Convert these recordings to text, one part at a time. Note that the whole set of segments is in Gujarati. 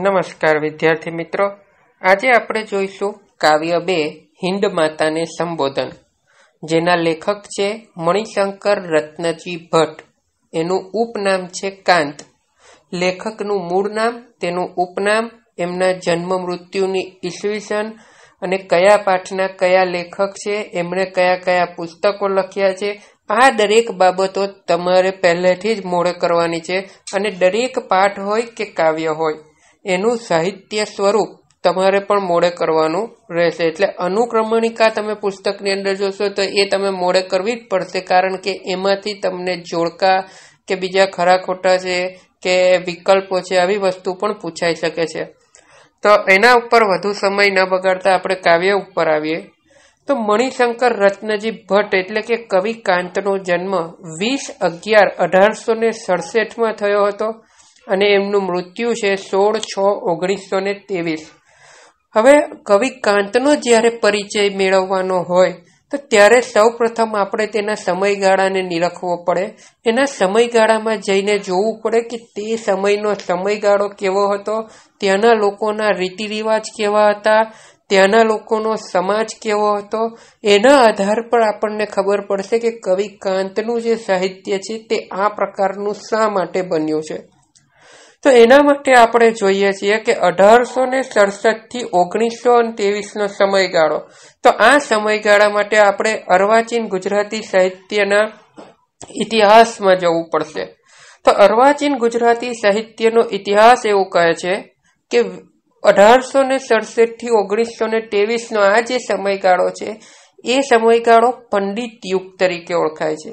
નમસ્કાર વિદ્યાર્થી મિત્રો આજે આપણે જોઈશું કાવ્ય બે હિન્દ માતાને સંબોધન જેના લેખક છે મણિશંકર રત્નજી ભટ્ટ એનું ઉપનામ છે કાંત લેખકનું મૂળ નામ તેનું ઉપનામ એમના જન્મ મૃત્યુની ઈસવીસન અને કયા પાઠના કયા લેખક છે એમણે કયા કયા પુસ્તકો લખ્યા છે આ દરેક બાબતો તમારે પહેલેથી જ મોડે કરવાની છે અને દરેક પાઠ હોય કે કાવ્ય હોય એનું સાહિત્ય સ્વરૂપ તમારે પણ મોડે કરવાનું રહેશે એટલે અનુક્રમણિકા તમે પુસ્તકની અંદર જોશો તો એ તમે મોડે કરવી જ પડશે કારણ કે એમાંથી તમને જોડકા કે બીજા ખરા ખોટા છે કે વિકલ્પો છે આવી વસ્તુ પણ પૂછાઈ શકે છે તો એના ઉપર વધુ સમય ન બગાડતા આપણે કાવ્ય ઉપર આવીએ તો મણિશંકર રત્નજી ભટ્ટ એટલે કે કવિ કાંતનો જન્મ વીસ અગિયાર અઢારસો ને સડસઠમાં થયો હતો અને એમનું મૃત્યુ છે સોળ છ ઓગણીસો ને ત્રેવીસ હવે કવિ કાંતનો જ્યારે પરિચય મેળવવાનો હોય તો ત્યારે સૌ પ્રથમ આપણે તેના સમયગાળાને નિરખવો પડે એના સમયગાળામાં જઈને જોવું પડે કે તે સમયનો સમયગાળો કેવો હતો ત્યાંના લોકોના રીતિ રિવાજ કેવા હતા ત્યાંના લોકોનો સમાજ કેવો હતો એના આધાર પર આપણને ખબર પડશે કે કવિ કાંતનું જે સાહિત્ય છે તે આ પ્રકારનું શા માટે બન્યું છે તો એના માટે આપણે જોઈએ છીએ કે અઢારસો ને સડસઠ સડસઠથી ઓગણીસો તેવીસનો સમયગાળો તો આ સમયગાળા માટે આપણે અર્વાચીન ગુજરાતી સાહિત્યના ઇતિહાસમાં જવું પડશે તો અર્વાચીન ગુજરાતી સાહિત્યનો ઇતિહાસ એવો કહે છે કે અઢારસો ને થી ઓગણીસો ને તેવીસનો આ જે સમયગાળો છે એ સમયગાળો પંડિત યુગ તરીકે ઓળખાય છે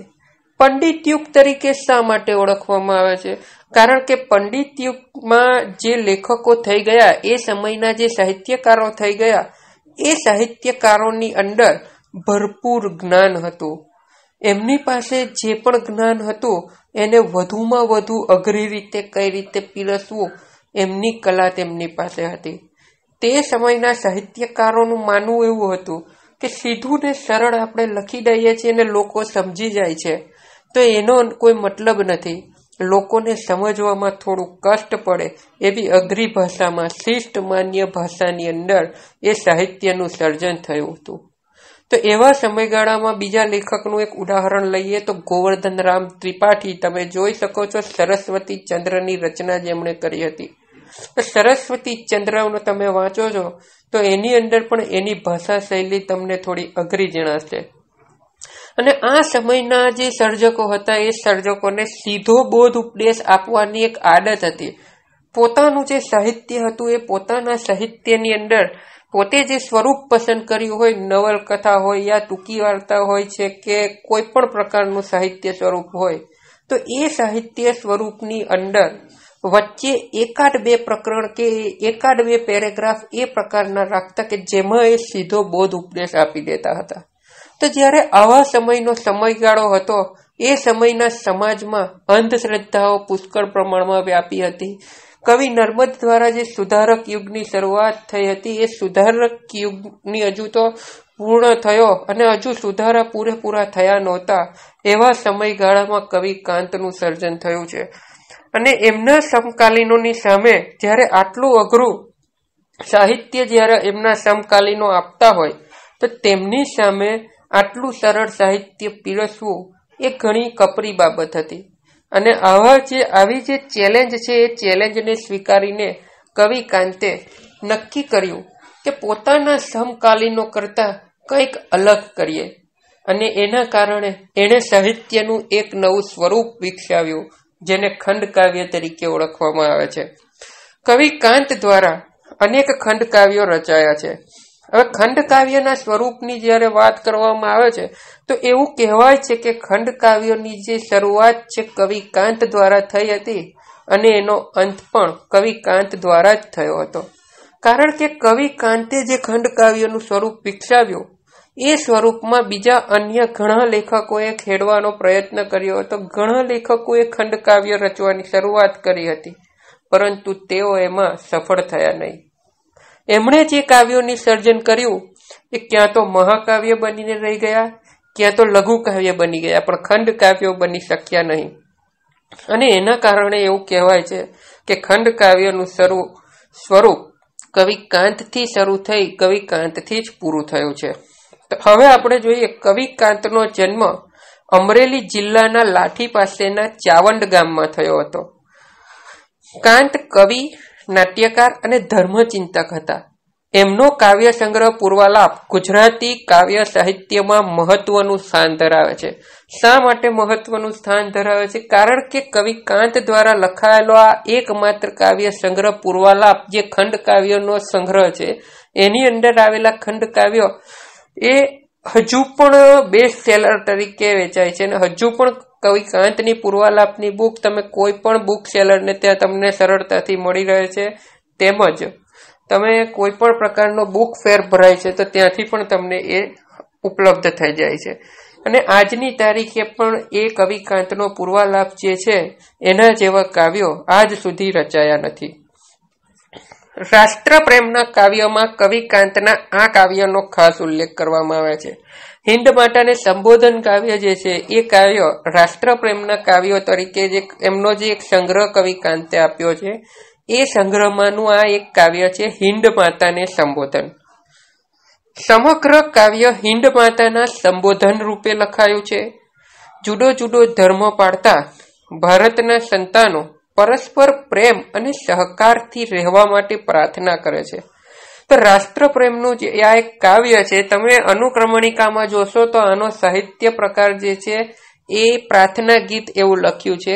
પંડિત યુગ તરીકે શા માટે ઓળખવામાં આવે છે કારણ કે પંડિત યુગમાં જે લેખકો થઈ ગયા એ સમયના જે સાહિત્યકારો થઈ ગયા એ સાહિત્યકારોની અંદર ભરપૂર જ્ઞાન હતું એમની પાસે જે પણ જ્ઞાન હતું એને વધુમાં વધુ અઘરી રીતે કઈ રીતે પીરસવું એમની કલા તેમની પાસે હતી તે સમયના સાહિત્યકારોનું માનવું એવું હતું કે સીધું ને સરળ આપણે લખી દઈએ છીએ અને લોકો સમજી જાય છે તો એનો કોઈ મતલબ નથી લોકોને સમજવામાં થોડું કષ્ટ પડે એવી અઘરી ભાષામાં શિષ્ટ માન્ય ભાષાની અંદર એ સાહિત્યનું સર્જન થયું હતું તો એવા સમયગાળામાં બીજા લેખકનું એક ઉદાહરણ લઈએ તો ગોવર્ધન રામ ત્રિપાઠી તમે જોઈ શકો છો સરસ્વતી ચંદ્રની રચના જેમણે કરી હતી તો સરસ્વતી ચંદ્રનો તમે વાંચો છો તો એની અંદર પણ એની ભાષા શૈલી તમને થોડી અઘરી જણાશે અને આ સમયના જે સર્જકો હતા એ સર્જકોને સીધો બોધ ઉપદેશ આપવાની એક આદત હતી પોતાનું જે સાહિત્ય હતું એ પોતાના સાહિત્યની અંદર પોતે જે સ્વરૂપ પસંદ કર્યું હોય નવલકથા હોય યા ટૂંકી વાર્તા હોય છે કે કોઈ પણ પ્રકારનું સાહિત્ય સ્વરૂપ હોય તો એ સાહિત્ય સ્વરૂપની અંદર વચ્ચે એકાદ બે પ્રકરણ કે એકાદ બે પેરેગ્રાફ એ પ્રકારના રાખતા કે જેમાં એ સીધો બોધ ઉપદેશ આપી દેતા હતા તો જ્યારે આવા સમયનો સમયગાળો હતો એ સમયના સમાજમાં અંધશ્રદ્ધાઓ પુષ્કળ પ્રમાણમાં વ્યાપી હતી કવિ નર્મદ દ્વારા જે સુધારક યુગની શરૂઆત થઈ હતી એ સુધારક યુગની હજુ તો પૂર્ણ થયો અને હજુ સુધારા પૂરેપૂરા થયા નહોતા એવા સમયગાળામાં કવિ કાંતનું સર્જન થયું છે અને એમના સમકાલીનોની સામે જ્યારે આટલું અઘરું સાહિત્ય જ્યારે એમના સમકાલીનો આપતા હોય તો તેમની સામે આટલું સરળ સાહિત્ય પીરસવું એ ઘણી કપરી બાબત હતી અને આવા જે આવી જે ચેલેન્જ છે એ ચેલેન્જને સ્વીકારીને કવિ કાંતે નક્કી કર્યું કે પોતાના સમકાલીનો કરતાં કંઈક અલગ કરીએ અને એના કારણે એણે સાહિત્યનું એક નવું સ્વરૂપ વિકસાવ્યું જેને ખંડકાવ્ય તરીકે ઓળખવામાં આવે છે કવિ કાંત દ્વારા અનેક ખંડકાવ્યો રચાયા છે હવે ખંડ કાવ્યના સ્વરૂપની જ્યારે વાત કરવામાં આવે છે તો એવું કહેવાય છે કે ખંડ કાવ્યોની જે શરૂઆત છે કવિ કાંત દ્વારા થઈ હતી અને એનો અંત પણ કવિ કાંત દ્વારા જ થયો હતો કારણ કે કવિ કાંતે જે ખંડ કાવ્યનું સ્વરૂપ વિકસાવ્યું એ સ્વરૂપમાં બીજા અન્ય ઘણા લેખકોએ ખેડવાનો પ્રયત્ન કર્યો હતો ઘણા લેખકોએ ખંડકાવ્ય રચવાની શરૂઆત કરી હતી પરંતુ તેઓ એમાં સફળ થયા નહીં એમણે જે કાવ્યોની સર્જન કર્યું એ ક્યાં તો મહાકાવ્ય બનીને રહી ગયા ક્યાં તો લઘુ કાવ્ય બની ગયા પણ ખંડ કાવ્યો બની શક્યા નહીં અને એના કારણે એવું કહેવાય છે કે ખંડ કાવ્યનું શરૂ સ્વરૂપ કવિ કાંતથી શરૂ થઈ કવિ કાંતથી જ પૂરું થયું છે તો હવે આપણે જોઈએ કવિ કાંતનો જન્મ અમરેલી જિલ્લાના લાઠી પાસેના ચાવંડ ગામમાં થયો હતો કાંત કવિ નાટ્યકાર અને ધર્મચિંતક હતા એમનો કાવ્ય સંગ્રહ પૂર્વાલાપ ગુજરાતી કાવ્ય સાહિત્યમાં મહત્વનું સ્થાન ધરાવે છે શા માટે મહત્વનું સ્થાન ધરાવે છે કારણ કે કવિ કાંત દ્વારા લખાયેલો આ એકમાત્ર કાવ્ય સંગ્રહ પૂર્વાલાપ જે ખંડ કાવ્યનો સંગ્રહ છે એની અંદર આવેલા ખંડ કાવ્યો એ હજુ પણ બેસ્ટ સેલર તરીકે વેચાય છે અને હજુ પણ કવિકાંતની પૂર્વાલાપની બુક તમે કોઈ પણ બુક સેલરને ત્યાં તમને સરળતાથી મળી રહે છે તેમજ તમે કોઈ પણ પ્રકારનો બુક ફેર ભરાય છે તો ત્યાંથી પણ તમને એ ઉપલબ્ધ થઈ જાય છે અને આજની તારીખે પણ એ કવિકાંતનો પૂર્વાલાપ જે છે એના જેવા કાવ્યો આજ સુધી રચાયા નથી રાષ્ટ્રપ્રેમના કાવ્યોમાં કવિકાંતના આ કાવ્યનો ખાસ ઉલ્લેખ કરવામાં આવે છે હિન્દ માતાને સંબોધન કાવ્ય જે છે એ કાવ્ય રાષ્ટ્રપ્રેમના કાવ્યો તરીકે જે એમનો જે એક સંગ્રહ કવિ કાંતે આપ્યો છે એ સંગ્રહમાંનું આ એક કાવ્ય છે હિન્દ માતાને સંબોધન સમગ્ર કાવ્ય હિન્દ માતાના સંબોધન રૂપે લખાયું છે જુદો જુદો ધર્મ પાડતા ભારતના સંતાનો પરસ્પર પ્રેમ અને સહકારથી રહેવા માટે પ્રાર્થના કરે છે તો રાષ્ટ્રપ્રેમનું જે આ એક કાવ્ય છે તમે અનુક્રમણિકામાં જોશો તો આનો સાહિત્ય પ્રકાર જે છે એ પ્રાર્થના ગીત એવું લખ્યું છે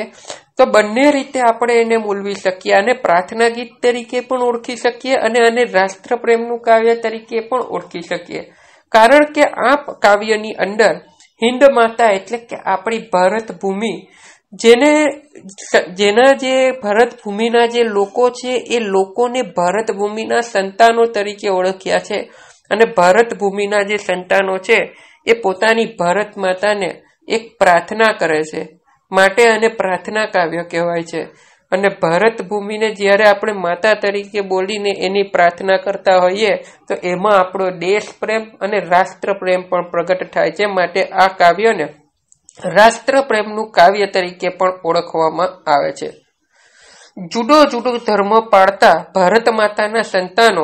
તો બંને રીતે આપણે એને બોલવી શકીએ અને પ્રાર્થના ગીત તરીકે પણ ઓળખી શકીએ અને આને રાષ્ટ્રપ્રેમનું કાવ્ય તરીકે પણ ઓળખી શકીએ કારણ કે આ કાવ્યની અંદર હિન્દ માતા એટલે કે આપણી ભારત ભૂમિ જેને જેના જે ભરતભૂમિના જે લોકો છે એ લોકોને ભારત ભૂમિના સંતાનો તરીકે ઓળખ્યા છે અને ભારત ભૂમિના જે સંતાનો છે એ પોતાની ભારત માતાને એક પ્રાર્થના કરે છે માટે અને પ્રાર્થના કાવ્ય કહેવાય છે અને ભારત ભૂમિને જ્યારે આપણે માતા તરીકે બોલીને એની પ્રાર્થના કરતા હોઈએ તો એમાં આપણો દેશ પ્રેમ અને રાષ્ટ્ર પ્રેમ પણ પ્રગટ થાય છે માટે આ કાવ્યને રાષ્ટ્રપ્રેમનું કાવ્ય તરીકે પણ ઓળખવામાં આવે છે જુદો જુદો ધર્મ પાળતા ભારત માતાના સંતાનો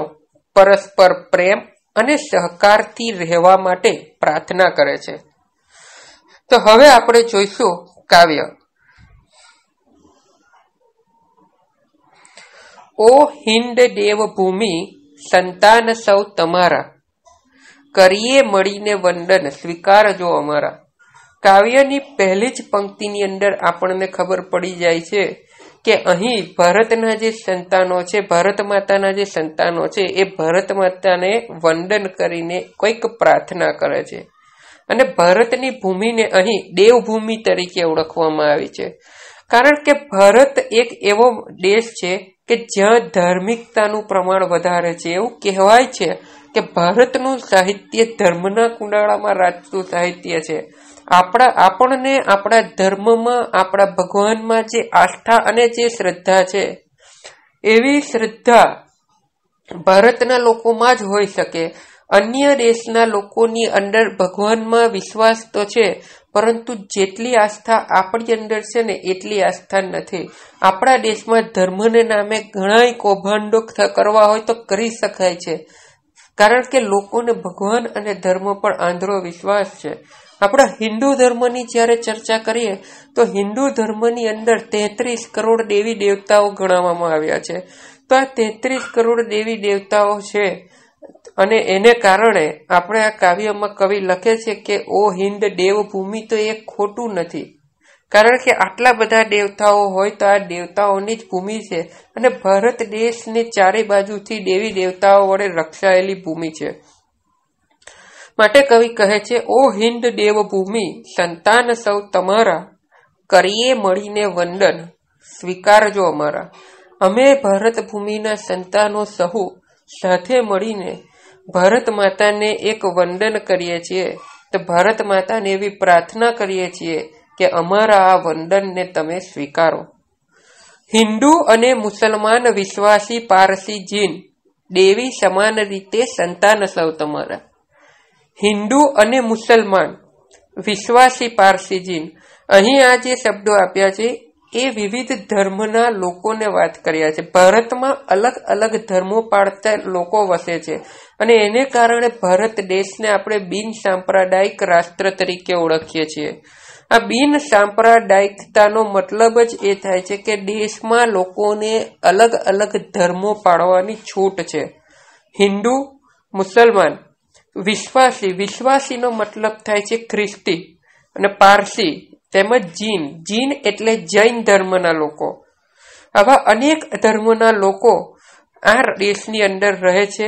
પરસ્પર પ્રેમ અને સહકારથી રહેવા માટે પ્રાર્થના કરે છે તો હવે આપણે જોઈશું કાવ્ય ઓ હિન્દ દેવભૂમિ સંતાન સૌ તમારા કરીએ મળીને વંદન સ્વીકારજો અમારા કાવ્યની પહેલી જ પંક્તિની અંદર આપણને ખબર પડી જાય છે કે અહીં ભારતના જે સંતાનો છે ભારત માતાના જે સંતાનો છે એ ભારત માતાને વંદન કરીને કોઈક પ્રાર્થના કરે છે અને ભારતની ભૂમિને અહીં દેવભૂમિ તરીકે ઓળખવામાં આવી છે કારણ કે ભારત એક એવો દેશ છે કે જ્યાં ધાર્મિકતાનું પ્રમાણ વધારે છે એવું કહેવાય છે કે ભારતનું સાહિત્ય ધર્મના કુંડાળામાં રાજતું સાહિત્ય છે આપણા આપણને આપણા ધર્મમાં આપણા ભગવાનમાં જે આસ્થા અને જે શ્રદ્ધા છે એવી શ્રદ્ધા ભારતના લોકોમાં જ હોઈ શકે અન્ય દેશના લોકોની અંદર ભગવાનમાં વિશ્વાસ તો છે પરંતુ જેટલી આસ્થા આપણી અંદર છે ને એટલી આસ્થા નથી આપણા દેશમાં ધર્મને નામે ઘણાય કૌભાંડો કરવા હોય તો કરી શકાય છે કારણ કે લોકોને ભગવાન અને ધર્મ પર આંધળો વિશ્વાસ છે આપણા હિન્દુ ધર્મની જ્યારે ચર્ચા કરીએ તો હિન્દુ ધર્મની અંદર તેત્રીસ કરોડ દેવી દેવતાઓ ગણાવવામાં આવ્યા છે તો આ તેત્રીસ કરોડ દેવી દેવતાઓ છે અને એને કારણે આપણે આ કાવ્યમાં કવિ લખે છે કે ઓ હિન્દ દેવભૂમિ તો એ ખોટું નથી કારણ કે આટલા બધા દેવતાઓ હોય તો આ દેવતાઓની જ ભૂમિ છે અને ભારત દેશની ચારે બાજુથી દેવી દેવતાઓ વડે રક્ષાયેલી ભૂમિ છે માટે કવિ કહે છે ઓ હિન્દ દેવભૂમિ સંતાન સૌ તમારા કરીએ મળીને વંદન સ્વીકારજો અમારા અમે ભારત ભૂમિના સંતાનો સહુ સાથે મળીને ભારત માતાને એક વંદન કરીએ છીએ તો ભારત માતાને એવી પ્રાર્થના કરીએ છીએ કે અમારા આ વંદનને તમે સ્વીકારો હિન્દુ અને મુસલમાન વિશ્વાસી પારસી જીન દેવી સમાન રીતે સંતાન સૌ તમારા હિન્દુ અને મુસલમાન વિશ્વાસી પારસી જીન અહીં આ જે શબ્દો આપ્યા છે એ વિવિધ ધર્મના લોકોને વાત કર્યા છે ભારતમાં અલગ અલગ ધર્મો પાળતા લોકો વસે છે અને એને કારણે ભારત દેશને આપણે બિન સાંપ્રદાયિક રાષ્ટ્ર તરીકે ઓળખીએ છીએ આ બિન સાંપ્રદાયિકતાનો મતલબ જ એ થાય છે કે દેશમાં લોકોને અલગ અલગ ધર્મો પાળવાની છૂટ છે હિન્દુ મુસલમાન વિશ્વાસી વિશ્વાસીનો મતલબ થાય છે ખ્રિસ્તી અને પારસી તેમજ જીન જીન એટલે જૈન ધર્મના લોકો આવા અનેક ધર્મના લોકો આ દેશની અંદર રહે છે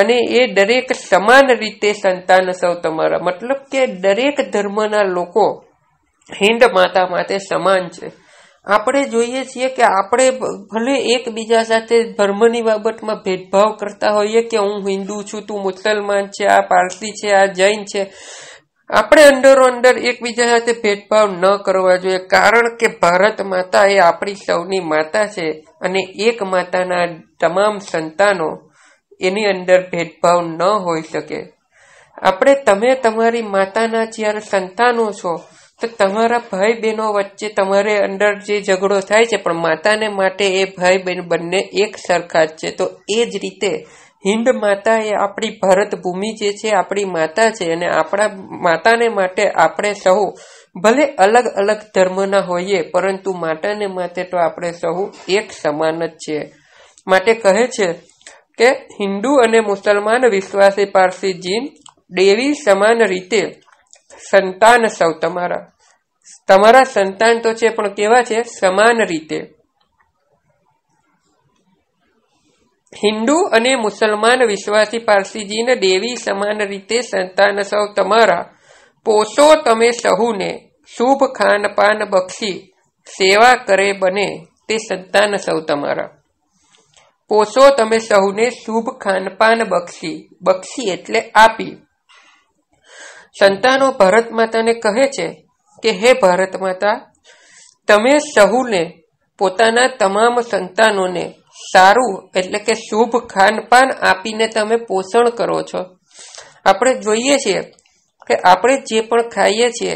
અને એ દરેક સમાન રીતે સંતાન સૌ તમારા મતલબ કે દરેક ધર્મના લોકો હિન્દ માતા માટે સમાન છે આપણે જોઈએ છીએ કે આપણે ભલે એકબીજા સાથે ધર્મની બાબતમાં ભેદભાવ કરતા હોઈએ કે હું હિન્દુ છું તું મુસલમાન છે આ પારસી છે આ જૈન છે આપણે અંદરો અંદર એકબીજા સાથે ભેદભાવ ન કરવા જોઈએ કારણ કે ભારત માતા એ આપણી સૌની માતા છે અને એક માતાના તમામ સંતાનો એની અંદર ભેદભાવ ન હોઈ શકે આપણે તમે તમારી માતાના જ્યારે સંતાનો છો તો તમારા ભાઈ બહેનો વચ્ચે તમારે અંદર જે ઝઘડો થાય છે પણ માતાને માટે એ ભાઈ બહેન બંને એક સરખા જ છે તો એ જ રીતે હિન્દ માતા એ આપણી ભારત ભૂમિ જે છે આપણી માતા છે અને આપણા માતાને માટે આપણે સહુ ભલે અલગ અલગ ધર્મના હોઈએ પરંતુ માતાને માટે તો આપણે સહુ એક સમાન જ છે માટે કહે છે કે હિન્દુ અને મુસલમાન વિશ્વાસી પારસી જીન દેવી સમાન રીતે સંતાન સૌ તમારા તમારા સંતાન તો છે પણ કેવા છે સમાન રીતે હિન્દુ અને મુસલમાન વિશ્વાસી પારસીજીને દેવી સમાન રીતે સંતાન સૌ તમારા પોષો તમે સહુને શુભ ખાનપાન બક્ષી સેવા કરે બને તે સંતાન સૌ તમારા પોષો તમે સહુને શુભ ખાનપાન બક્ષી બક્ષી એટલે આપી સંતાનો ભારત માતાને કહે છે કે હે ભારત માતા તમે સહુને પોતાના તમામ સંતાનોને સારું એટલે કે શુભ ખાનપાન આપીને તમે પોષણ કરો છો આપણે જોઈએ છીએ કે આપણે જે પણ ખાઈએ છીએ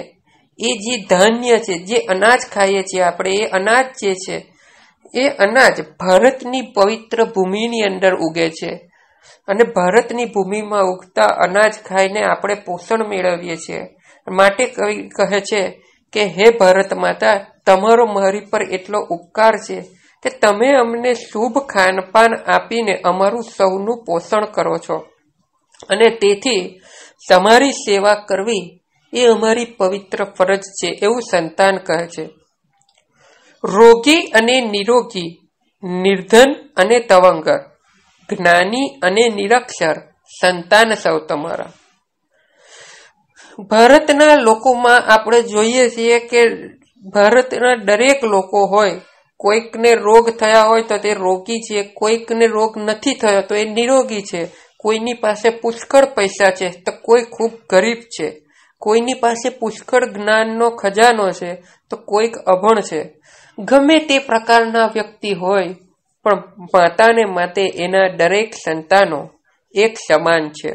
એ જે ધાન્ય છે જે અનાજ ખાઈએ છીએ આપણે એ અનાજ જે છે એ અનાજ ભારતની પવિત્ર ભૂમિની અંદર ઉગે છે અને ભારતની ભૂમિમાં ઉગતા અનાજ ખાઈને આપણે પોષણ મેળવીએ છીએ માટે કવિ કહે છે કે હે ભારત માતા તમારો મારી પર એટલો ઉપકાર છે કે તમે અમને શુભ ખાનપાન આપીને અમારું સૌનું પોષણ કરો છો અને તેથી તમારી સેવા કરવી એ અમારી પવિત્ર ફરજ છે એવું સંતાન કહે છે રોગી અને નિરોગી નિર્ધન અને તવંગર જ્ઞાની અને નિરક્ષર સંતાન સૌ તમારા ભારતના લોકોમાં આપણે જોઈએ છીએ કે ભારતના દરેક લોકો હોય કોઈકને રોગ થયા હોય તો તે રોગી છે કોઈકને રોગ નથી થયો તો એ નિરોગી છે કોઈની પાસે પુષ્કળ પૈસા છે તો કોઈ ખૂબ ગરીબ છે કોઈની પાસે પુષ્કળ જ્ઞાનનો ખજાનો છે તો કોઈક અભણ છે ગમે તે પ્રકારના વ્યક્તિ હોય પણ માતાને માટે એના દરેક સંતાનો એક સમાન છે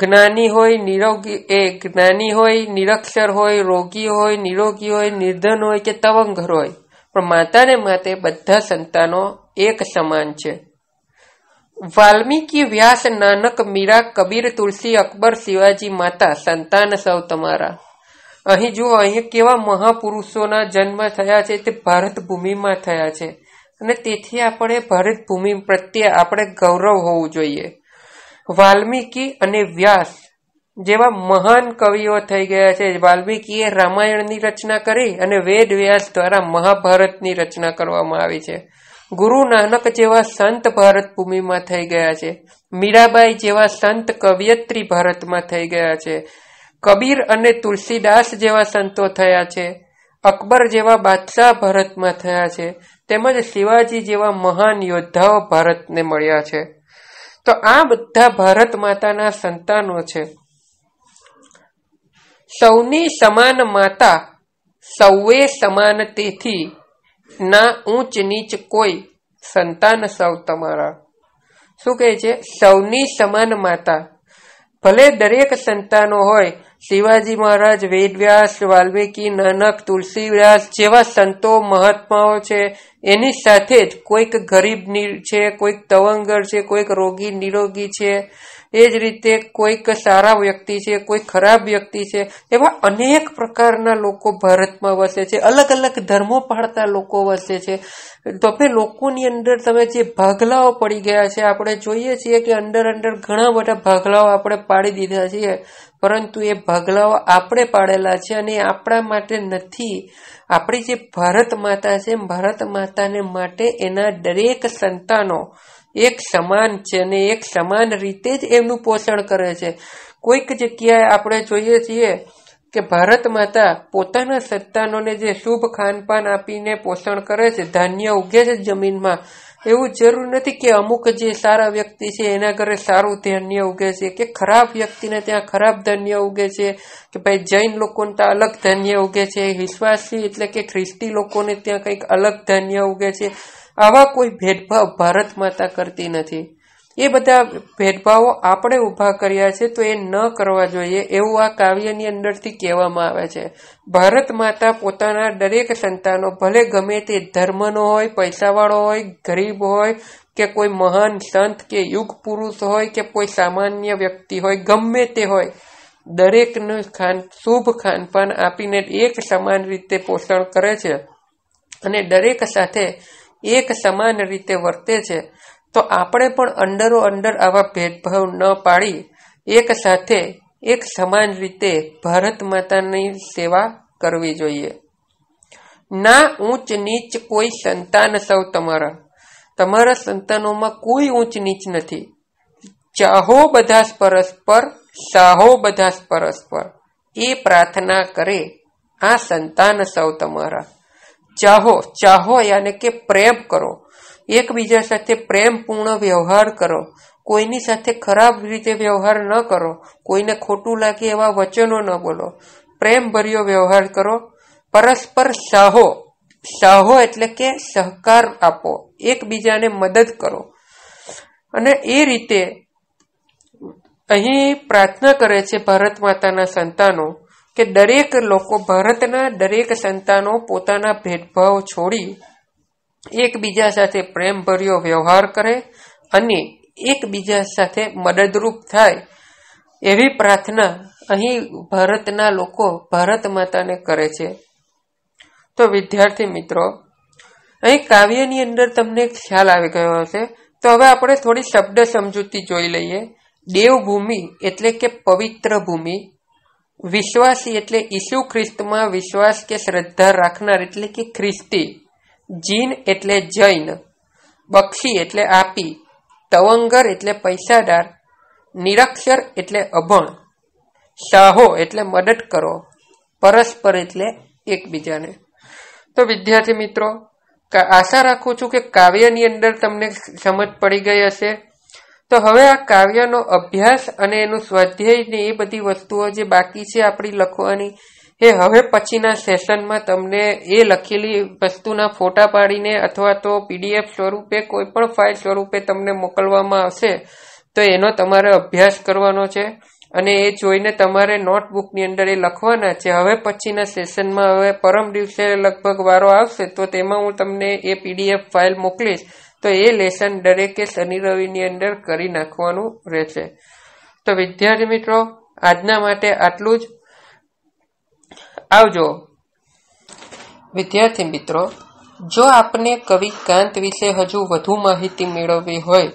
જ્ઞાની હોય નિરોગી એ જ્ઞાની હોય નિરક્ષર હોય રોગી હોય નિરોગી હોય નિર્ધન હોય કે તવંગર હોય પણ માતાને માટે બધા સંતાનો એક સમાન છે વાલ્મીકી વ્યાસ નાનક મીરા કબીર તુલસી અકબર શિવાજી માતા સંતાન સૌ તમારા અહીં જુઓ અહીં કેવા મહાપુરુષોના જન્મ થયા છે તે ભારત ભૂમિમાં થયા છે અને તેથી આપણે ભારત ભૂમિ પ્રત્યે આપણે ગૌરવ હોવું જોઈએ વાલ્મીકી અને વ્યાસ જેવા મહાન કવિઓ થઈ ગયા છે વાલ્મીકીએ રામાયણની રચના કરી અને વેદ વ્યાસ દ્વારા મહાભારતની રચના કરવામાં આવી છે ગુરુ નાનક જેવા સંત ભારત ભૂમિમાં થઈ ગયા છે મીરાબાઈ જેવા સંત કવિયત્રી ભારતમાં થઈ ગયા છે કબીર અને તુલસીદાસ જેવા સંતો થયા છે અકબર જેવા બાદશાહ ભારતમાં થયા છે તેમજ શિવાજી જેવા મહાન યોદ્ધાઓ ભારતને મળ્યા છે તો આ બધા ભારત માતાના સંતાનો છે સૌની સમાન માતા સૌએ સમાન તેથી ના ઊંચ નીચ કોઈ સંતાન સૌ તમારા શું કહે છે સૌની સમાન માતા ભલે દરેક સંતાનો હોય શિવાજી મહારાજ વેદવ્યાસ વાલ્મિકી નાનક તુલસીવ્યાસ જેવા સંતો મહાત્માઓ છે એની સાથે જ કોઈક ગરીબ છે કોઈક તવંગર છે કોઈક રોગી નિરોગી છે એ જ રીતે કોઈક સારા વ્યક્તિ છે કોઈ ખરાબ વ્યક્તિ છે એવા અનેક પ્રકારના લોકો ભારતમાં વસે છે અલગ અલગ ધર્મો પાળતા લોકો વસે છે તો તમે લોકોની અંદર તમે જે ભાગલાઓ પડી ગયા છે આપણે જોઈએ છીએ કે અંદર અંદર ઘણા બધા ભાગલાઓ આપણે પાડી દીધા છીએ પરંતુ એ ભાગલાઓ આપણે પાડેલા છે અને એ આપણા માટે નથી આપણી જે ભારત માતા છે ભારત માતાને માટે એના દરેક સંતાનો એક સમાન છે અને એક સમાન રીતે જ એમનું પોષણ કરે છે કોઈક જગ્યાએ આપણે જોઈએ છીએ કે ભારત માતા પોતાના સંતાનોને જે શુભ ખાનપાન આપીને પોષણ કરે છે ધાન્ય ઉગે છે જમીનમાં એવું જરૂર નથી કે અમુક જે સારા વ્યક્તિ છે એના ઘરે સારું ધાન્ય ઉગે છે કે ખરાબ વ્યક્તિને ત્યાં ખરાબ ધાન્ય ઉગે છે કે ભાઈ જૈન લોકોને ત્યાં અલગ ધાન્ય ઉગે છે વિશ્વાસી એટલે કે ખ્રિસ્તી લોકોને ત્યાં કંઈક અલગ ધાન્ય ઉગે છે આવા કોઈ ભેદભાવ ભારત માતા કરતી નથી એ બધા ભેદભાવો આપણે ઊભા કર્યા છે તો એ ન કરવા જોઈએ એવું આ કાવ્યની અંદરથી કહેવામાં આવે છે ભારત માતા પોતાના દરેક સંતાનો ભલે ગમે તે ધર્મનો હોય પૈસાવાળો હોય ગરીબ હોય કે કોઈ મહાન સંત કે યુગ પુરુષ હોય કે કોઈ સામાન્ય વ્યક્તિ હોય ગમે તે હોય દરેકનું ખાન શુભ ખાનપાન આપીને એક સમાન રીતે પોષણ કરે છે અને દરેક સાથે એક સમાન રીતે વર્તે છે તો આપણે પણ અંડરો અંડર આવા ભેદભાવ ન પાડી એક સાથે એક સમાન રીતે ભારત માતાની સેવા કરવી જોઈએ ના ઊંચ નીચ કોઈ સંતાન સૌ તમારા તમારા સંતાનોમાં કોઈ ઊંચ નીચ નથી ચાહો બધા પરસ્પર સાહો બધા પરસ્પર એ પ્રાર્થના કરે આ સંતાન સૌ તમારા ચાહો ચાહો યાને કે પ્રેમ કરો એકબીજા સાથે પ્રેમપૂર્ણ વ્યવહાર કરો કોઈની સાથે ખરાબ રીતે વ્યવહાર ન કરો કોઈને ખોટું લાગે એવા વચનો ન બોલો પ્રેમભર્યો વ્યવહાર કરો પરસ્પર સાહો સાહો એટલે કે સહકાર આપો એકબીજાને મદદ કરો અને એ રીતે અહીં પ્રાર્થના કરે છે ભારત માતાના સંતાનો કે દરેક લોકો ભારતના દરેક સંતાનો પોતાના ભેદભાવ છોડી એકબીજા સાથે પ્રેમભર્યો વ્યવહાર કરે અને એકબીજા સાથે મદદરૂપ થાય એવી પ્રાર્થના અહીં ભારતના લોકો ભારત માતાને કરે છે તો વિદ્યાર્થી મિત્રો અહીં કાવ્યની અંદર તમને ખ્યાલ આવી ગયો હશે તો હવે આપણે થોડી શબ્દ સમજૂતી જોઈ લઈએ દેવભૂમિ એટલે કે પવિત્ર ભૂમિ વિશ્વાસી એટલે ઈસુ ખ્રિસ્તમાં વિશ્વાસ કે શ્રદ્ધા રાખનાર એટલે કે ખ્રિસ્તી જીન એટલે જૈન બક્ષી એટલે આપી તવંગર એટલે પૈસાદાર નિરક્ષર એટલે અભણ સાહો એટલે મદદ કરો પરસ્પર એટલે એકબીજાને તો વિદ્યાર્થી મિત્રો આશા રાખું છું કે કાવ્યની અંદર તમને સમજ પડી ગઈ હશે તો હવે આ કાવ્યનો અભ્યાસ અને એનું સ્વાધ્યાય ને એ બધી વસ્તુઓ જે બાકી છે આપણી લખવાની એ હવે પછીના સેશનમાં તમને એ લખેલી વસ્તુના ફોટા પાડીને અથવા તો પીડીએફ સ્વરૂપે કોઈ પણ ફાઇલ સ્વરૂપે તમને મોકલવામાં આવશે તો એનો તમારે અભ્યાસ કરવાનો છે અને એ જોઈને તમારે નોટબુકની અંદર એ લખવાના છે હવે પછીના સેશનમાં હવે પરમ દિવસે લગભગ વારો આવશે તો તેમાં હું તમને એ પીડીએફ ફાઇલ મોકલીશ તો એ લેસન દરેકે શનિ રવિની અંદર કરી નાખવાનું રહેશે તો વિદ્યાર્થી મિત્રો આજના માટે આટલું જ આવજો વિદ્યાર્થી મિત્રો જો આપને કવિ કાંત વિશે હજુ વધુ માહિતી મેળવવી હોય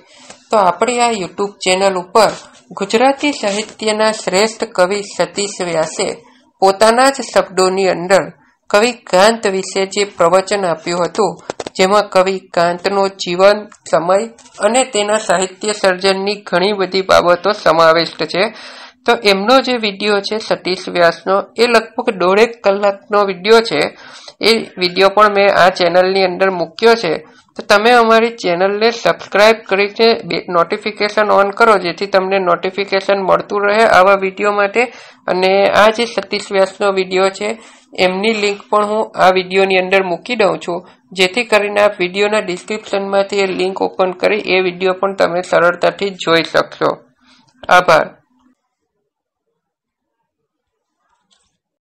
તો આપણી આ યુટ્યુબ ચેનલ ઉપર ગુજરાતી સાહિત્યના શ્રેષ્ઠ કવિ સતીશ વ્યાસે પોતાના જ શબ્દોની અંદર કવિ કાંત વિશે જે પ્રવચન આપ્યું હતું જેમાં કવિ કાંતનો જીવન સમય અને તેના સાહિત્ય સર્જનની ઘણી બધી બાબતો સમાવિષ્ટ છે તો એમનો જે વિડીયો છે સતીશ વ્યાસનો એ લગભગ દોઢેક કલાકનો વિડીયો છે એ વિડીયો પણ મેં આ ચેનલની અંદર મૂક્યો છે તો તમે અમારી ચેનલને સબસ્ક્રાઇબ કરીને બે નોટિફિકેશન ઓન કરો જેથી તમને નોટિફિકેશન મળતું રહે આવા વિડીયો માટે અને આ જે સતીશ વ્યાસનો વિડીયો છે એમની લિંક પણ હું આ વિડીયોની અંદર મૂકી દઉં છું જેથી કરીને આ વિડીયોના ડિસ્ક્રિપ્શનમાંથી એ લિંક ઓપન કરી એ વિડીયો પણ તમે સરળતાથી જોઈ શકશો આભાર